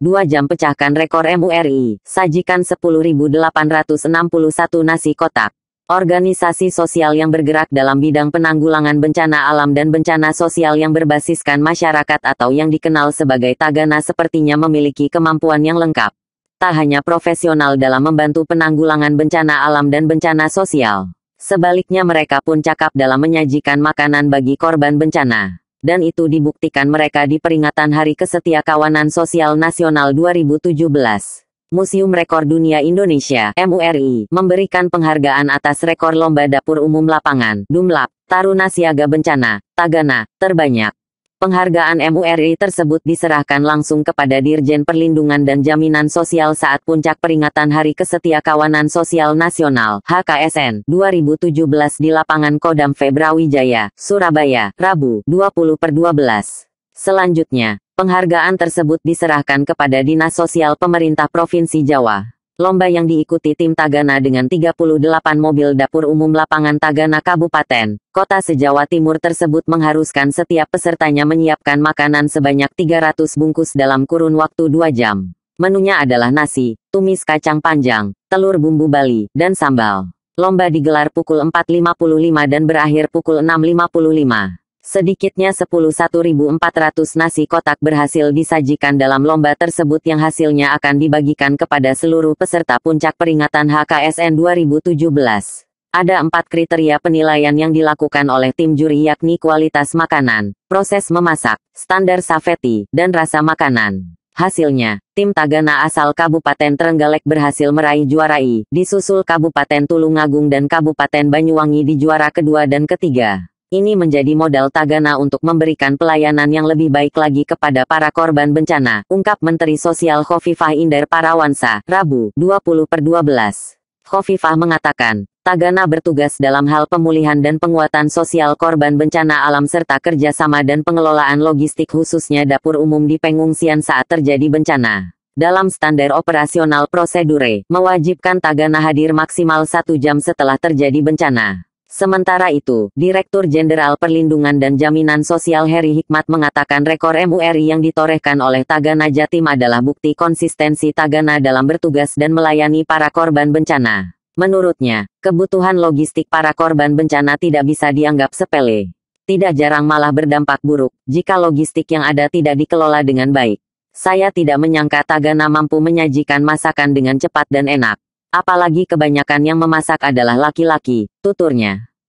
2 jam pecahkan rekor MURI, sajikan 10.861 nasi kotak. Organisasi sosial yang bergerak dalam bidang penanggulangan bencana alam dan bencana sosial yang berbasiskan masyarakat atau yang dikenal sebagai Tagana sepertinya memiliki kemampuan yang lengkap. Tak hanya profesional dalam membantu penanggulangan bencana alam dan bencana sosial. Sebaliknya mereka pun cakap dalam menyajikan makanan bagi korban bencana dan itu dibuktikan mereka di peringatan Hari Kesetia Kawanan Sosial Nasional 2017. Museum Rekor Dunia Indonesia (MURI) memberikan penghargaan atas rekor lomba dapur umum lapangan (Dumlap) Taruna Siaga Bencana Tagana terbanyak. Penghargaan MURI tersebut diserahkan langsung kepada Dirjen Perlindungan dan Jaminan Sosial saat puncak peringatan Hari Kesetia Kawanan Sosial Nasional (HKSN) 2017 di lapangan Kodam Febrawijaya, Surabaya, Rabu, 20/12. Selanjutnya, penghargaan tersebut diserahkan kepada Dinas Sosial Pemerintah Provinsi Jawa. Lomba yang diikuti tim Tagana dengan 38 mobil dapur umum lapangan Tagana Kabupaten, Kota Sejawa Timur tersebut mengharuskan setiap pesertanya menyiapkan makanan sebanyak 300 bungkus dalam kurun waktu 2 jam. Menunya adalah nasi, tumis kacang panjang, telur bumbu Bali, dan sambal. Lomba digelar pukul 4.55 dan berakhir pukul 6.55. Sedikitnya 11.400 nasi kotak berhasil disajikan dalam lomba tersebut yang hasilnya akan dibagikan kepada seluruh peserta puncak peringatan HKSN 2017. Ada empat kriteria penilaian yang dilakukan oleh tim juri yakni kualitas makanan, proses memasak, standar safety, dan rasa makanan. Hasilnya, tim Tagana asal Kabupaten Trenggalek berhasil meraih juara I, disusul Kabupaten Tulungagung dan Kabupaten Banyuwangi di juara kedua dan ketiga. Ini menjadi modal Tagana untuk memberikan pelayanan yang lebih baik lagi kepada para korban bencana, ungkap Menteri Sosial Khofifah Indar Parawansa, Rabu, 20 per 12. Khofifah mengatakan, Tagana bertugas dalam hal pemulihan dan penguatan sosial korban bencana alam serta kerjasama dan pengelolaan logistik khususnya dapur umum di pengungsian saat terjadi bencana dalam standar operasional prosedure, mewajibkan Tagana hadir maksimal satu jam setelah terjadi bencana. Sementara itu, Direktur Jenderal Perlindungan dan Jaminan Sosial Heri Hikmat mengatakan rekor MURI yang ditorehkan oleh Tagana Jatim adalah bukti konsistensi Tagana dalam bertugas dan melayani para korban bencana. Menurutnya, kebutuhan logistik para korban bencana tidak bisa dianggap sepele. Tidak jarang malah berdampak buruk jika logistik yang ada tidak dikelola dengan baik. Saya tidak menyangka Tagana mampu menyajikan masakan dengan cepat dan enak. Apalagi kebanyakan yang memasak adalah laki-laki, tuturnya.